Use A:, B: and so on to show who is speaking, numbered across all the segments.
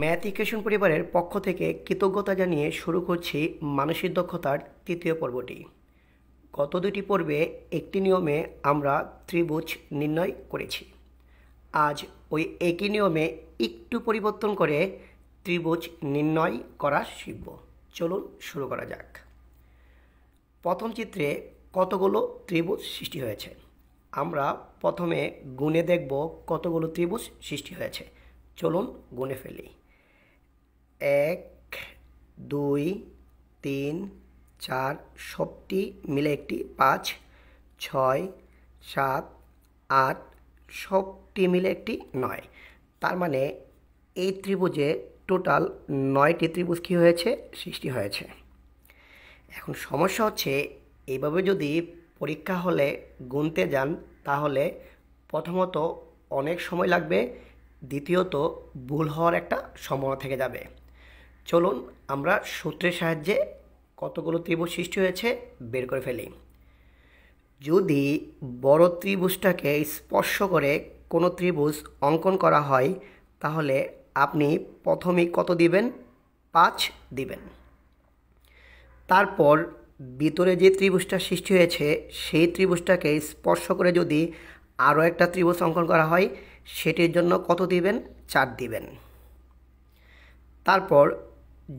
A: math equation পরিবারের পক্ষ থেকে কৃতজ্ঞতা জানিয়ে শুরু করছি মানসিক দক্ষতার তৃতীয় পর্বটি গত দুটি পর্বে একটি নিয়মে আমরা ত্রিভুজ নির্ণয় করেছি আজ ওই একই নিয়মে একটু পরিবর্তন করে ত্রিভুজ নির্ণয় করা শিখব চলুন শুরু করা যাক প্রথম চিত্রে কতগুলো ত্রিভুজ সৃষ্টি হয়েছে আমরা প্রথমে গুণে দেখব কতগুলো ত্রিভুজ সৃষ্টি হয়েছে চলুন গুনে ফেলি এক দুই তিন চার সবটি মিলে একটি পাঁচ ছয় সাত আট সবটি মিলে একটি নয় তার মানে এই ত্রিভুজে টোটাল নয়টি ত্রিভুজ কী হয়েছে সৃষ্টি হয়েছে এখন সমস্যা হচ্ছে এইভাবে যদি পরীক্ষা হলে গুনতে যান তাহলে প্রথমত অনেক সময় লাগবে দ্বিতীয়ত ভুল হওয়ার একটা সম্ভাবনা থেকে যাবে চলুন আমরা সূত্রের সাহায্যে কতগুলো ত্রিভুজ সৃষ্টি হয়েছে বের করে ফেলি যদি বড় ত্রিভুজটাকে স্পর্শ করে কোনো ত্রিভুজ অঙ্কন করা হয় তাহলে আপনি প্রথমে কত দিবেন পাঁচ দিবেন তারপর ভিতরে যে ত্রিভুজটা সৃষ্টি হয়েছে সেই ত্রিভুজটাকে স্পর্শ করে যদি আরও একটা ত্রিভুজ অঙ্কন করা হয় সেটির জন্য কত দিবেন চার দিবেন তারপর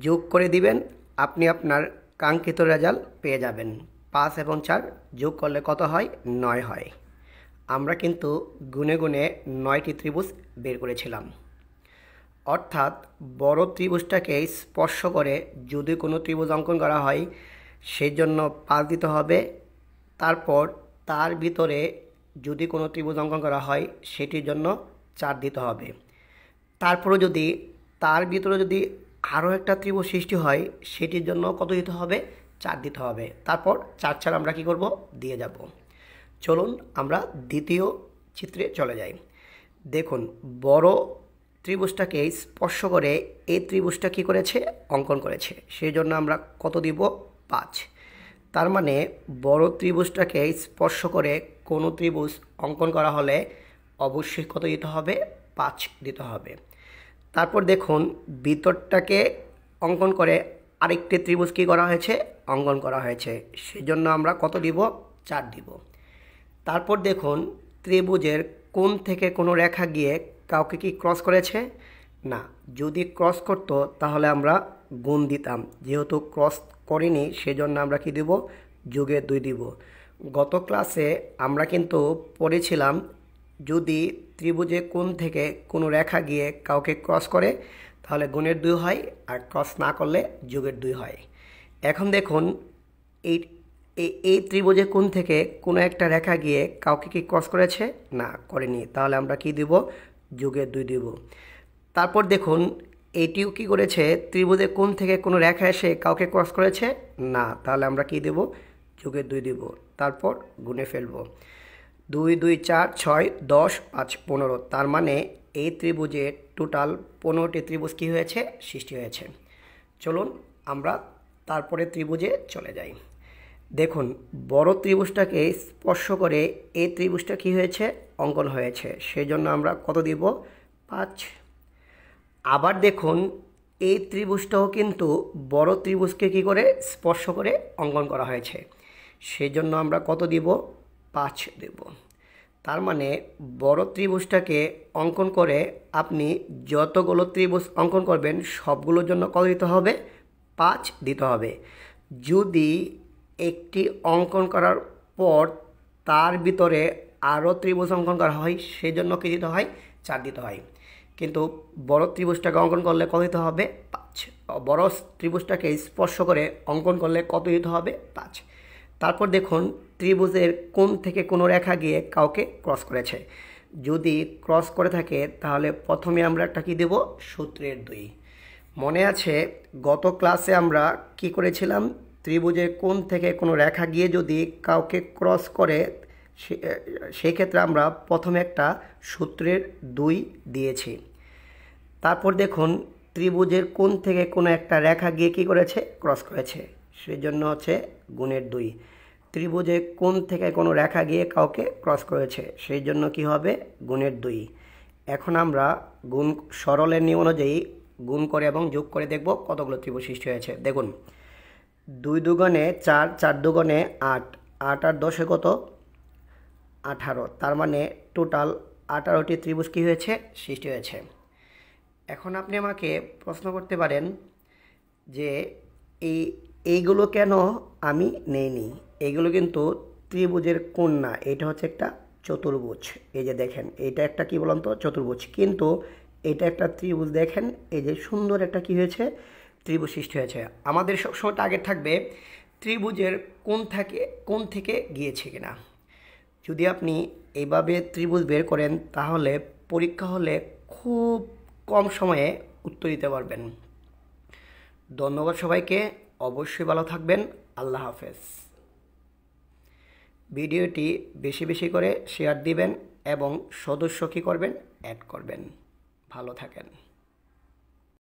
A: যোগ করে দিবেন আপনি আপনার কাঙ্ক্ষিত রেজাল্ট পেয়ে যাবেন পাঁচ এবং চার যোগ করলে কত হয় নয় হয় আমরা কিন্তু গুনে গুনে নয়টি ত্রিভুজ বের করেছিলাম অর্থাৎ বড় ত্রিভুজটাকে স্পর্শ করে যদি কোনো ত্রিভুজ অঙ্কন করা হয় সেই জন্য পাঁচ দিতে হবে তারপর তার ভিতরে যদি কোনো ত্রিভুজ অঙ্কন করা হয় সেটির জন্য চার দিতে হবে তারপরও যদি তার ভিতরে যদি আরও একটা ত্রিভুজ সৃষ্টি হয় সেটির জন্য কত দিতে হবে চার দিতে হবে তারপর চার চার আমরা কি করব দিয়ে যাব চলুন আমরা দ্বিতীয় চিত্রে চলে যাই দেখুন বড় ত্রিভুজটাকে স্পর্শ করে এই ত্রিভুজটা কি করেছে অঙ্কন করেছে সেই জন্য আমরা কত দিব পাঁচ তার মানে বড় ত্রিভুজটাকে স্পর্শ করে কোনো ত্রিভুজ অঙ্কন করা হলে অবশ্যই কত দিতে হবে পাঁচ দিতে হবে তারপর দেখুন ভিতরটাকে অঙ্কন করে আরেকটি ত্রিভুজ কী করা হয়েছে অঙ্কন করা হয়েছে সেজন্য আমরা কত দিব চার দিব তারপর দেখুন ত্রিভুজের কোন থেকে কোনো রেখা গিয়ে কাউকে কি ক্রস করেছে না যদি ক্রস করতো তাহলে আমরা গুণ দিতাম যেহেতু ক্রস করিনি সেজন্য আমরা কি দিব যুগে দুই দিব গত ক্লাসে আমরা কিন্তু পড়েছিলাম যদি ত্রিভুজে কোন থেকে কোনো রেখা গিয়ে কাউকে ক্রস করে তাহলে গুণের দুই হয় আর ক্রস না করলে যোগের দুই হয় এখন দেখুন এই এই ত্রিভুজে কোন থেকে কোনো একটা রেখা গিয়ে কাউকে কি ক্রস করেছে না করেনি তাহলে আমরা কি দিব যোগের দুই দিব তারপর দেখুন এটিও কি করেছে ত্রিভুজে কোন থেকে কোনো রেখা এসে কাউকে ক্রস করেছে না তাহলে আমরা কি দেব যোগের দুই দিব তারপর গুনে ফেলবো দুই দুই চার ছয় দশ পাঁচ পনেরো তার মানে এই ত্রিভুজে টোটাল পনেরোটি ত্রিভুজ কী হয়েছে সৃষ্টি হয়েছে চলুন আমরা তারপরে ত্রিভুজে চলে যাই দেখুন বড় ত্রিভুজটাকে স্পর্শ করে এই ত্রিভুজটা কী হয়েছে অঙ্কন হয়েছে সেই জন্য আমরা কত দিব পাঁচ আবার দেখুন এই ত্রিভুজটাও কিন্তু বড় ত্রিভুজকে কী করে স্পর্শ করে অঙ্কন করা হয়েছে সেই জন্য আমরা কত দিব পাঁচ দেব তার মানে বড় ত্রিভুজটাকে অঙ্কন করে আপনি যতগুলো ত্রিভুজ অঙ্কন করবেন সবগুলোর জন্য কত দিতে হবে পাঁচ দিতে হবে যদি একটি অঙ্কন করার পর তার ভিতরে আরও ত্রিভুজ অঙ্কন করা হয় সেজন্য কী দিতে হয় চার দিতে হয় কিন্তু বড় ত্রিভুজটাকে অঙ্কন করলে কত দিতে হবে পাঁচ বড় ত্রিভুজটাকে স্পর্শ করে অঙ্কন করলে কত দিতে হবে পাঁচ তারপর দেখুন ত্রিভুজের কোন থেকে কোনো রেখা গিয়ে কাউকে ক্রস করেছে যদি ক্রস করে থাকে তাহলে প্রথমে আমরা একটা কী দেব সূত্রের দুই মনে আছে গত ক্লাসে আমরা কি করেছিলাম ত্রিভুজের কোন থেকে কোনো রেখা গিয়ে যদি কাউকে ক্রস করে সেক্ষেত্রে আমরা প্রথমে একটা সূত্রের দুই দিয়েছি তারপর দেখুন ত্রিভুজের কোন থেকে কোনো একটা রেখা গিয়ে কী করেছে ক্রস করেছে সেজন্য হচ্ছে গুণের দুই ত্রিভুজে কোন থেকে কোনো রেখা গিয়ে কাউকে ক্রস করেছে সেই জন্য কি হবে গুণের দুই এখন আমরা গুণ সরলের নিয়ম অনুযায়ী গুণ করে এবং যোগ করে দেখব কতগুলো ত্রিভুজ সৃষ্টি হয়েছে দেখুন দুই দুগণে চার চার দুগণে আট আট আর দশে কত আঠারো তার মানে টোটাল আঠারোটি ত্রিভুজ কী হয়েছে সৃষ্টি হয়েছে এখন আপনি আমাকে প্রশ্ন করতে পারেন যে এই এইগুলো কেন আমি নেইনি এইগুলো কিন্তু ত্রিভুজের কন্যা এটা হচ্ছে একটা চতুর্ভুজ এই যে দেখেন এটা একটা কি বলুন তো চতুর্ভুজ কিন্তু এটা একটা ত্রিভুজ দেখেন এই যে সুন্দর একটা কি হয়েছে ত্রিভুজ সৃষ্টি হয়েছে আমাদের সবসময় টার্গেট থাকবে ত্রিভুজের কোন থাকে কোন থেকে গিয়েছে কিনা যদি আপনি এইভাবে ত্রিভুজ বের করেন তাহলে পরীক্ষা হলে খুব কম সময়ে উত্তর দিতে পারবেন ধন্যবাদ সবাইকে অবশ্যই ভালো থাকবেন আল্লাহ হাফেজ ভিডিওটি বেশি বেশি করে শেয়ার দিবেন এবং সদস্য কী করবেন অ্যাড করবেন ভালো থাকেন